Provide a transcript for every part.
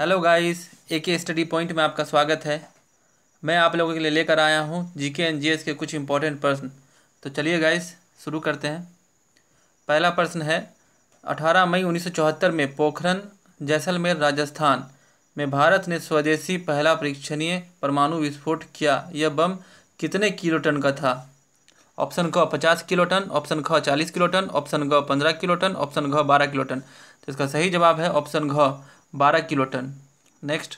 hello guys ए के study point में आपका स्वागत है मैं आप लोगों के लिए लेकर आया हूँ जीके एनजीएस के कुछ इंपॉर्टेंट प्रश्न तो चलिए गाइस शुरू करते हैं पहला प्रश्न है 18 मई 1974 में पोखरन जैसलमेर राजस्थान में भारत ने स्वदेशी पहला परीक्षणीय परमाणु विस्फोट किया यह बम कितने किलो टन का था ऑप्शन ख पचास किलो टन ऑप्शन ख चालीस किलो टन ऑप्शन ग पंद्रह किलो टन ऑप्शन घ बारह किलो टन तो इसका सही जवाब है ऑप्शन घ बारह किलोटन नेक्स्ट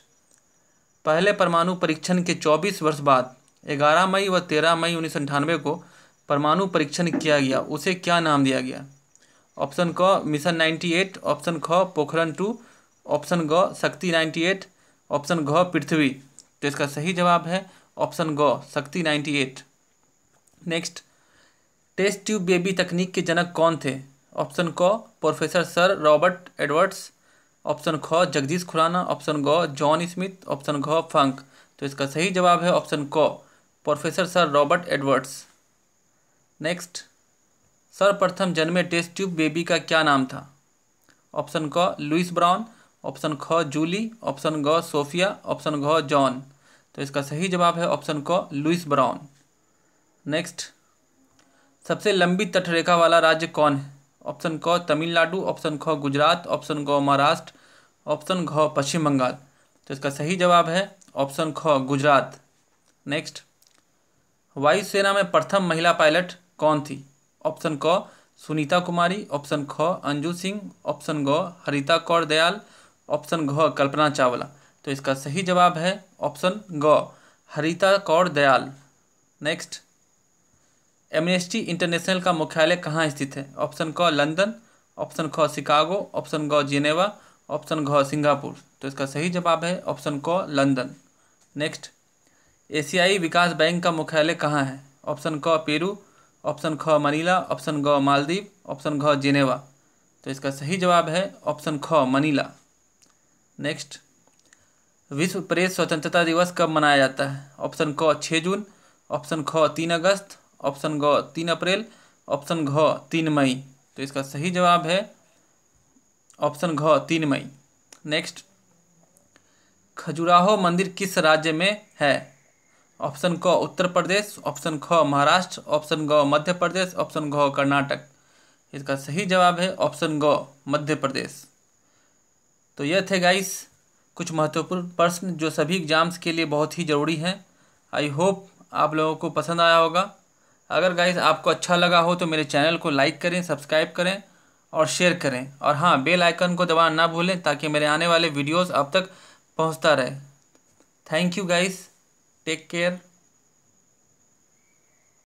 पहले परमाणु परीक्षण के चौबीस वर्ष बाद ग्यारह मई व तेरह मई उन्नीस को परमाणु परीक्षण किया गया उसे क्या नाम दिया गया ऑप्शन क मिशन 98 ऑप्शन ख पोखरण टू ऑप्शन ग शक्ति 98 ऑप्शन घ पृथ्वी तो इसका सही जवाब है ऑप्शन ग शक्ति 98 नेक्स्ट टेस्ट ट्यूब बेबी तकनीक के जनक कौन थे ऑप्शन क professor sir Robert Edwards option ख जगदीश खुराना ऑप्शन ग जॉन स्मिथ ऑप्शन घ फंक तो इसका सही जवाब है ऑप्शन क professor sir Robert Edwards next सर्वप्रथम जन्मे टेस्ट ट्यूब बेबी का क्या नाम था ऑप्शन क लुइस ब्राउन ऑप्शन ख जूली ऑप्शन ग सोफिया ऑप्शन घ जॉन तो इसका सही जवाब है ऑप्शन क लुइस ब्राउन नेक्स्ट सबसे लंबी तटरेखा वाला राज्य कौन है ऑप्शन क तमिलनाडु ऑप्शन ख गुजरात ऑप्शन ग महाराष्ट्र ऑप्शन घ पश्चिम बंगाल तो इसका सही जवाब है ऑप्शन ख गुजरात नेक्स्ट वायुसेना में प्रथम महिला पायलट कौन थी ऑप्शन क सुनीता कुमारी ऑप्शन ख अंजू सिंह ऑप्शन ग हरिता कौर दयाल ऑप्शन घ कल्पना चावला तो इसका सही जवाब है ऑप्शन ग Harita Kaur Dayal next Amnesty International का मुख्यालय कहाँ स्थित है ऑप्शन क लंदन ऑप्शन ख शिकागो ऑप्शन ग जिनेवा ऑप्शन घ सिंगापुर तो इसका सही जवाब है ऑप्शन क लंदन नेक्स्ट एशियाई विकास बैंक का मुख्यालय कहाँ है ऑप्शन क पेरू ऑप्शन ख मनीला ऑप्शन ग मालदीव ऑप्शन घ जिनेवा तो इसका सही जवाब है ऑप्शन ख मनीला नेक्स्ट विश्व प्रेस स्वतंत्रता दिवस कब मनाया जाता है ऑप्शन क छः जून ऑप्शन ख तीन अगस्त ऑप्शन घ तीन अप्रैल ऑप्शन घ तीन मई तो इसका सही जवाब है ऑप्शन घ तीन मई नेक्स्ट खजुराहो मंदिर किस राज्य में है ऑप्शन क उत्तर प्रदेश ऑप्शन ख महाराष्ट्र ऑप्शन ग मध्य प्रदेश ऑप्शन घ कर्नाटक इसका सही जवाब है ऑप्शन ग मध्य प्रदेश तो यह थे गाइस कुछ महत्वपूर्ण प्रश्न जो सभी एग्जाम्स के लिए बहुत ही ज़रूरी हैं आई होप आप लोगों को पसंद आया होगा अगर गाइज आपको अच्छा लगा हो तो मेरे चैनल को लाइक करें सब्सक्राइब करें और शेयर करें और हाँ बेल आइकन को दबाना ना भूलें ताकि मेरे आने वाले वीडियोस आप तक पहुंचता रहे thank you guys take care